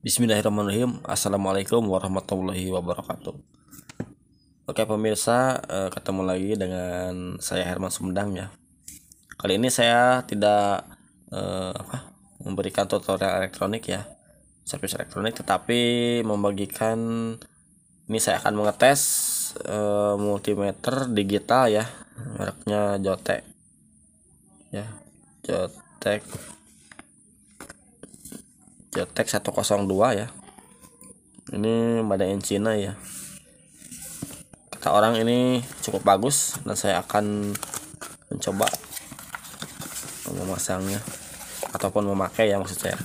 Bismillahirrahmanirrahim Assalamualaikum warahmatullahi wabarakatuh Oke pemirsa eh, ketemu lagi dengan saya Herman Sumedang ya Kali ini saya tidak eh, apa, memberikan tutorial elektronik ya Service elektronik tetapi membagikan Ini saya akan mengetes eh, multimeter digital ya Mereknya Jotek Ya Jotek Geotek 102 ya ini badan Cina ya kata orang ini cukup bagus dan saya akan mencoba memasangnya ataupun memakai ya maksud saya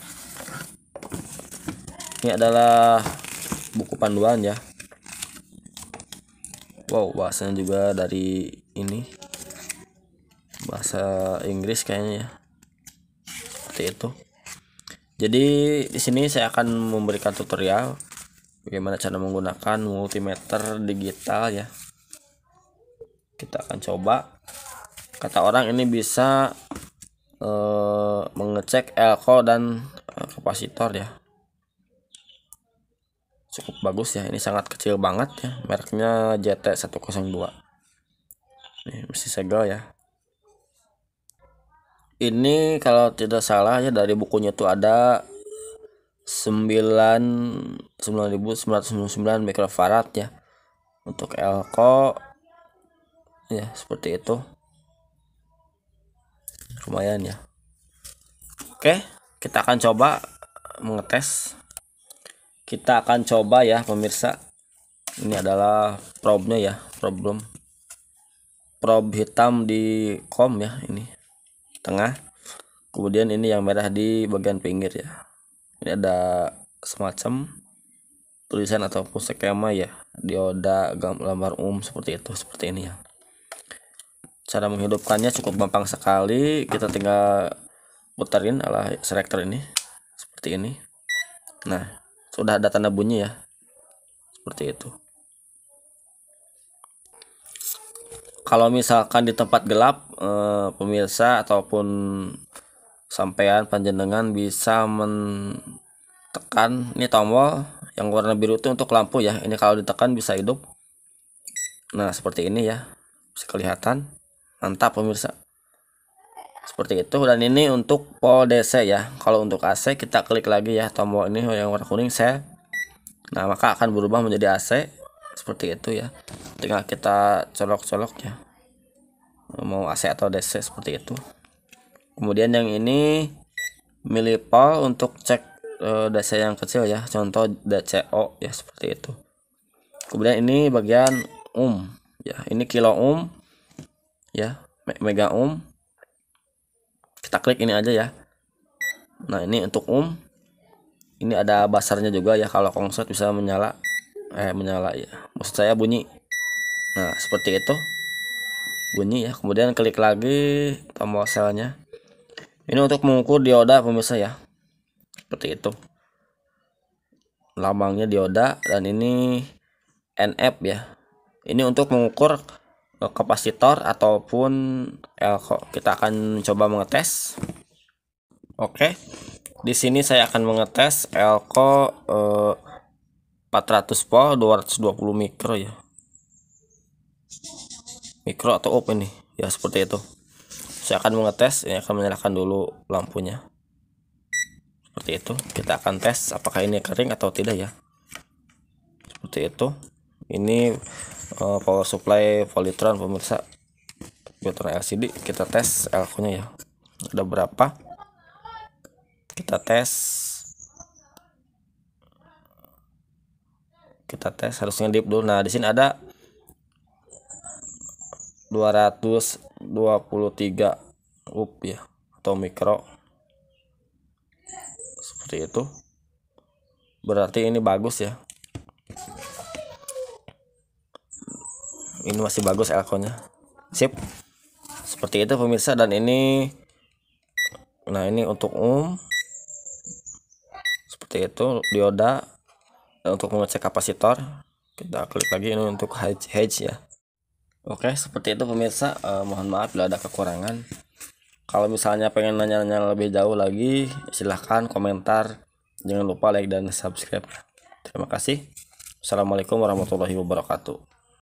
ini adalah buku panduan ya wow bahasanya juga dari ini bahasa Inggris kayaknya ya seperti itu jadi di sini saya akan memberikan tutorial bagaimana cara menggunakan multimeter digital ya. Kita akan coba. Kata orang ini bisa eh, mengecek elko dan eh, kapasitor ya. Cukup bagus ya. Ini sangat kecil banget ya. Mereknya JT102. Ini mesti segel ya ini kalau tidak salah ya dari bukunya tuh ada 9 9999 mikrofarad ya untuk elko ya seperti itu lumayan ya oke kita akan coba mengetes kita akan coba ya pemirsa ini adalah probnya ya problem prob hitam di kom ya ini tengah kemudian ini yang merah di bagian pinggir ya ini ada semacam tulisan ataupun skema ya dioda gambar umum seperti itu seperti ini ya cara menghidupkannya cukup gampang sekali kita tinggal putarin ala selector ini seperti ini nah sudah ada tanda bunyi ya seperti itu kalau misalkan di tempat gelap eh, pemirsa ataupun sampean panjenengan bisa menekan ini tombol yang warna biru itu untuk lampu ya ini kalau ditekan bisa hidup nah seperti ini ya bisa kelihatan mantap pemirsa seperti itu dan ini untuk pol DC ya kalau untuk AC kita klik lagi ya tombol ini yang warna kuning saya nah maka akan berubah menjadi AC seperti itu ya tinggal kita colok-colok ya mau AC atau DC seperti itu kemudian yang ini milipol untuk cek eh, DC yang kecil ya contoh DCO ya seperti itu kemudian ini bagian ohm um ya ini kilo ohm um ya mega ohm um. kita klik ini aja ya nah ini untuk ohm ini ada basarnya juga ya kalau konsert bisa menyala eh menyala ya maksud saya bunyi nah seperti itu bunyi ya kemudian klik lagi tombol selnya ini untuk mengukur dioda pemirsa ya seperti itu lambangnya dioda dan ini NF ya ini untuk mengukur eh, kapasitor ataupun elko eh, kita akan coba mengetes oke di sini saya akan mengetes elko eh, 400 volt 220 mikro ya mikro atau open nih ya seperti itu saya akan mengetes ini akan menyalakan dulu lampunya seperti itu kita akan tes apakah ini kering atau tidak ya seperti itu ini uh, power supply Polytron pemirsa Volitron LCD kita tes elko nya ya ada berapa kita tes kita tes harusnya dip dulu nah di sini ada 223 up ya atau mikro seperti itu berarti ini bagus ya ini masih bagus elkonya sip seperti itu pemirsa dan ini nah ini untuk um seperti itu dioda dan untuk mengecek kapasitor kita klik lagi ini untuk hedge, hedge ya Oke, seperti itu pemirsa. Uh, mohon maaf bila ada kekurangan. Kalau misalnya pengen nanya-nanya lebih jauh lagi, silahkan komentar. Jangan lupa like dan subscribe. Terima kasih. Assalamualaikum warahmatullahi wabarakatuh.